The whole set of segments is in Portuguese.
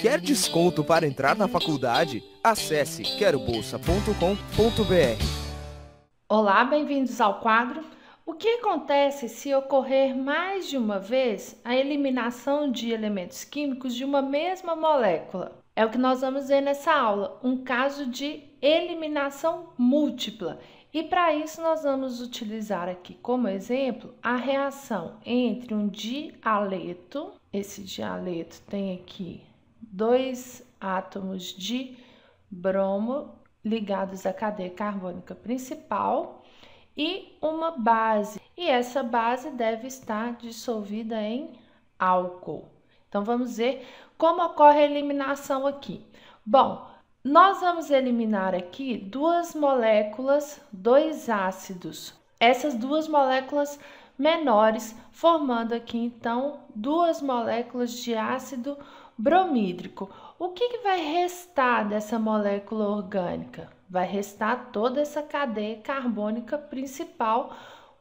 Quer desconto para entrar na faculdade? Acesse querobolsa.com.br. Olá, bem-vindos ao quadro. O que acontece se ocorrer mais de uma vez a eliminação de elementos químicos de uma mesma molécula? É o que nós vamos ver nessa aula, um caso de eliminação múltipla. E para isso nós vamos utilizar aqui como exemplo a reação entre um dialeto, esse dialeto tem aqui dois átomos de bromo ligados à cadeia carbônica principal e uma base. E essa base deve estar dissolvida em álcool. Então vamos ver como ocorre a eliminação aqui. Bom, nós vamos eliminar aqui duas moléculas, dois ácidos. Essas duas moléculas menores, formando aqui então duas moléculas de ácido bromídrico. O que, que, vai restar dessa molécula orgânica? Vai restar toda essa cadeia carbônica principal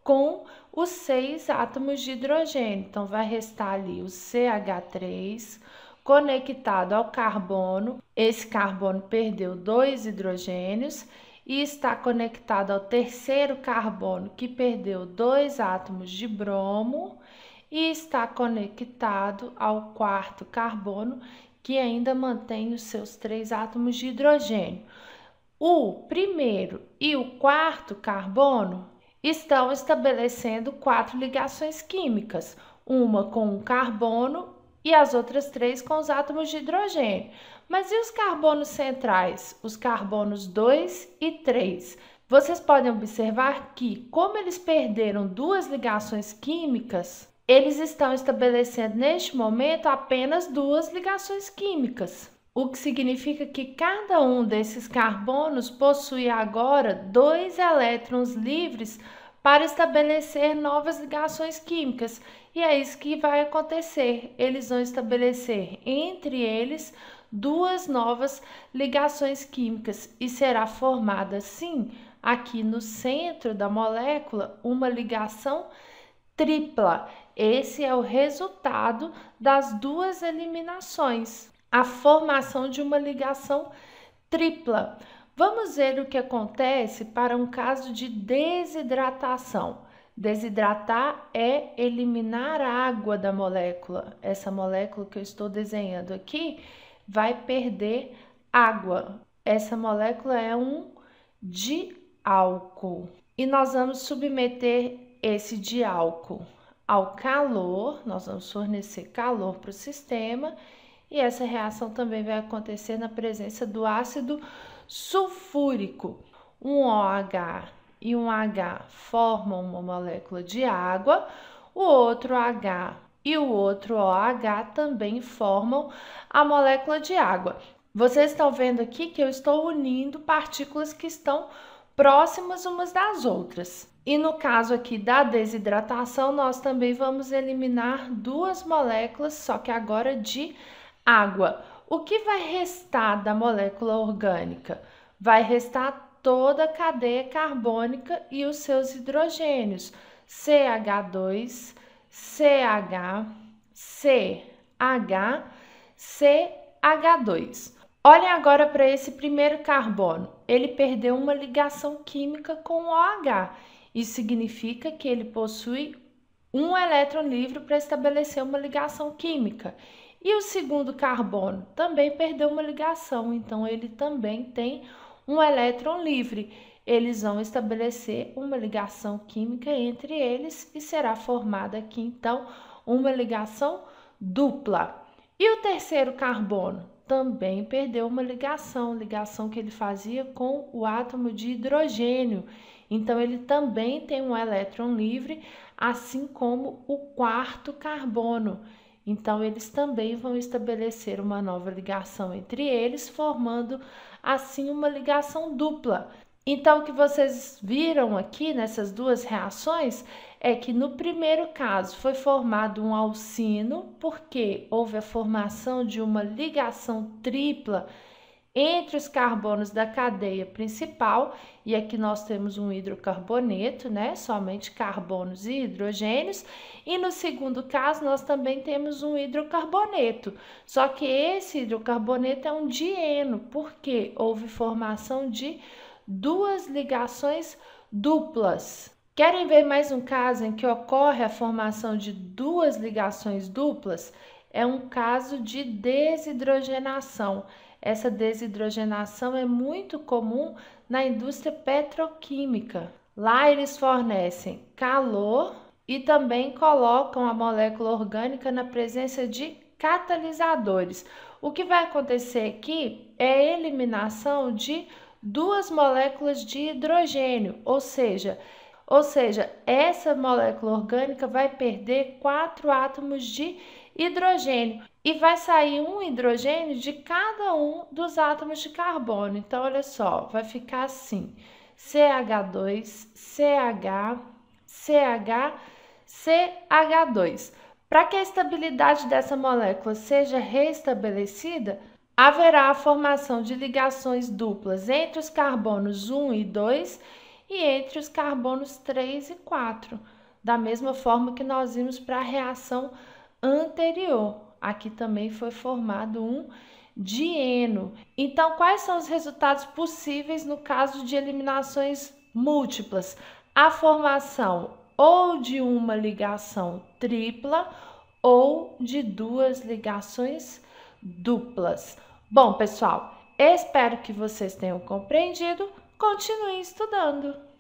com os seis átomos de hidrogênio. Então, vai restar ali o CH3 conectado ao carbono. Esse carbono perdeu dois hidrogênios e está conectado ao terceiro carbono, que perdeu dois átomos de bromo e está conectado ao quarto carbono, que ainda mantém os seus três átomos de hidrogênio. O primeiro e o quarto carbono estão estabelecendo quatro ligações químicas, uma com o carbono e as outras três com os átomos de hidrogênio. Mas e os carbonos centrais, os carbonos 2 e 3? Vocês podem observar que, como eles perderam duas ligações químicas, eles estão estabelecendo neste momento apenas duas ligações químicas, o que significa que cada um desses carbonos possui agora dois elétrons livres para estabelecer novas ligações químicas. E é isso que vai acontecer. Eles vão estabelecer entre eles duas novas ligações químicas e será formada assim, aqui no centro da molécula, uma ligação tripla. Esse é o resultado das duas eliminações, a formação de uma ligação tripla. Vamos ver o que acontece para um caso de desidratação. Desidratar é eliminar a água da molécula. Essa molécula que eu estou desenhando aqui vai perder água. Essa molécula é um diálcool. E nós vamos submeter esse diálcool ao calor, nós vamos fornecer calor para o sistema e essa reação também vai acontecer na presença do ácido sulfúrico. Um OH e um H formam uma molécula de água, o outro H e o outro OH também formam a molécula de água. Vocês estão vendo aqui que eu estou unindo partículas que estão próximas umas das outras. E no caso aqui da desidratação, nós também vamos eliminar duas moléculas, só que agora de água. O que vai restar da molécula orgânica? Vai restar toda a cadeia carbônica e os seus hidrogênios, CH2, CH, CH, CH2. Olhem agora para esse primeiro carbono. Ele perdeu uma ligação química com o OH. Isso significa que ele possui um elétron livre para estabelecer uma ligação química. E o segundo carbono também perdeu uma ligação, então ele também tem um elétron livre. Eles vão estabelecer uma ligação química entre eles e será formada aqui então uma ligação dupla. E o terceiro carbono também perdeu uma ligação, ligação que ele fazia com o átomo de hidrogênio. Então, ele também tem um elétron livre, assim como o quarto carbono. Então, eles também vão estabelecer uma nova ligação entre eles, formando assim uma ligação dupla. Então, o que vocês viram aqui nessas duas reações é que no primeiro caso foi formado um alcino, porque houve a formação de uma ligação tripla entre os carbonos da cadeia principal, e aqui nós temos um hidrocarboneto, né? Somente carbonos e hidrogênios. E no segundo caso, nós também temos um hidrocarboneto, só que esse hidrocarboneto é um dieno, porque houve formação de duas ligações duplas. Querem ver mais um caso em que ocorre a formação de duas ligações duplas? É um caso de desidrogenação essa desidrogenação é muito comum na indústria petroquímica. Lá eles fornecem calor e também colocam a molécula orgânica na presença de catalisadores. O que vai acontecer aqui é a eliminação de duas moléculas de hidrogênio, ou seja, ou seja, essa molécula orgânica vai perder quatro átomos de hidrogênio e vai sair um hidrogênio de cada um dos átomos de carbono. Então, olha só, vai ficar assim: CH2, CH, CH, CH2. Para que a estabilidade dessa molécula seja restabelecida, haverá a formação de ligações duplas entre os carbonos 1 e 2 e entre os carbonos 3 e 4, da mesma forma que nós vimos para a reação anterior aqui também foi formado um dieno. Então, quais são os resultados possíveis no caso de eliminações múltiplas? A formação ou de uma ligação tripla ou de duas ligações duplas. Bom, pessoal, espero que vocês tenham compreendido. Continuem estudando!